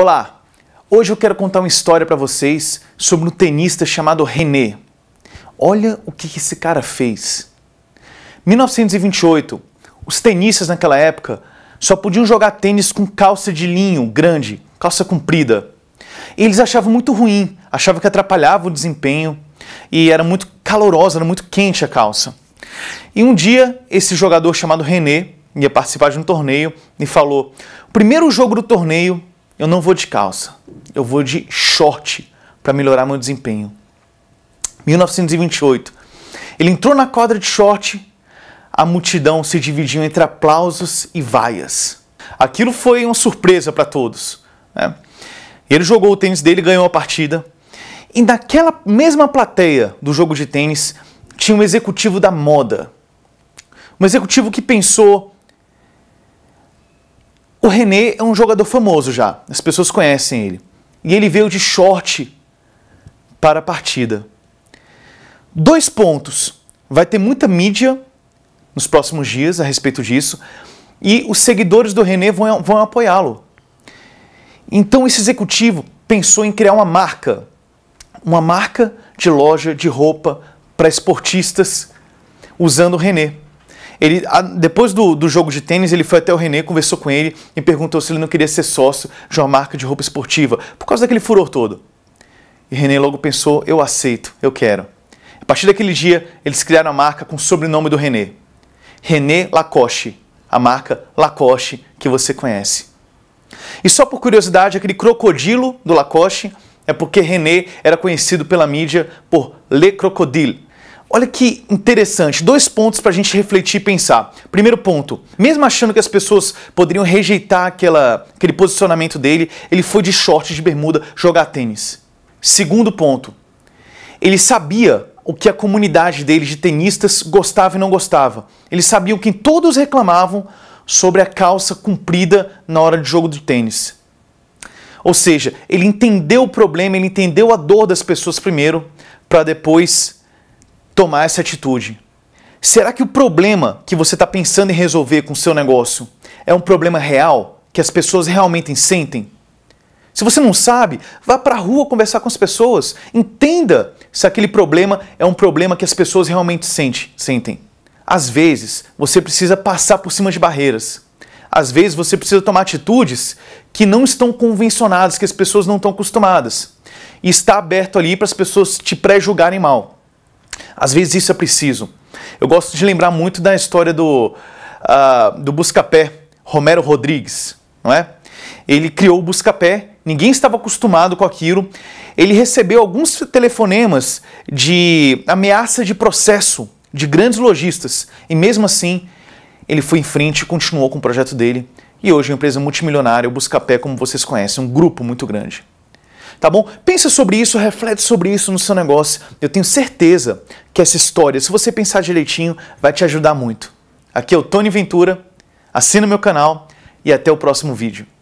Olá, hoje eu quero contar uma história para vocês sobre um tenista chamado René. Olha o que esse cara fez. 1928, os tenistas naquela época só podiam jogar tênis com calça de linho grande, calça comprida. E eles achavam muito ruim, achavam que atrapalhava o desempenho e era muito calorosa, era muito quente a calça. E um dia, esse jogador chamado René ia participar de um torneio e falou: primeiro jogo do torneio eu não vou de calça, eu vou de short para melhorar meu desempenho. 1928. Ele entrou na quadra de short, a multidão se dividiu entre aplausos e vaias. Aquilo foi uma surpresa para todos. Né? Ele jogou o tênis dele, ganhou a partida. E naquela mesma plateia do jogo de tênis tinha um executivo da moda. Um executivo que pensou o René é um jogador famoso já, as pessoas conhecem ele. E ele veio de short para a partida. Dois pontos. Vai ter muita mídia nos próximos dias a respeito disso e os seguidores do René vão, vão apoiá-lo. Então esse executivo pensou em criar uma marca, uma marca de loja de roupa para esportistas usando o René. Ele, depois do, do jogo de tênis, ele foi até o René, conversou com ele e perguntou se ele não queria ser sócio de uma marca de roupa esportiva, por causa daquele furor todo. E René logo pensou: eu aceito, eu quero. A partir daquele dia, eles criaram a marca com o sobrenome do René. René Lacoste, a marca Lacoste que você conhece. E só por curiosidade, aquele crocodilo do Lacoste é porque René era conhecido pela mídia por Le Crocodile, Olha que interessante, dois pontos para a gente refletir e pensar. Primeiro ponto, mesmo achando que as pessoas poderiam rejeitar aquela, aquele posicionamento dele, ele foi de short de bermuda jogar tênis. Segundo ponto, ele sabia o que a comunidade dele de tenistas gostava e não gostava. Ele sabia o que todos reclamavam sobre a calça comprida na hora de jogo de tênis. Ou seja, ele entendeu o problema, ele entendeu a dor das pessoas primeiro, para depois tomar essa atitude. Será que o problema que você está pensando em resolver com o seu negócio é um problema real que as pessoas realmente sentem? Se você não sabe, vá para a rua conversar com as pessoas. Entenda se aquele problema é um problema que as pessoas realmente sente, sentem. Às vezes, você precisa passar por cima de barreiras. Às vezes, você precisa tomar atitudes que não estão convencionadas, que as pessoas não estão acostumadas. E está aberto ali para as pessoas te pré-julgarem mal. Às vezes isso é preciso. Eu gosto de lembrar muito da história do, uh, do Buscapé, Romero Rodrigues, não é? Ele criou o Buscapé, ninguém estava acostumado com aquilo. Ele recebeu alguns telefonemas de ameaça de processo de grandes lojistas e mesmo assim ele foi em frente e continuou com o projeto dele. E hoje é uma empresa multimilionária, o Buscapé, como vocês conhecem, um grupo muito grande tá bom? Pensa sobre isso, reflete sobre isso no seu negócio. Eu tenho certeza que essa história, se você pensar direitinho, vai te ajudar muito. Aqui é o Tony Ventura, assina meu canal e até o próximo vídeo.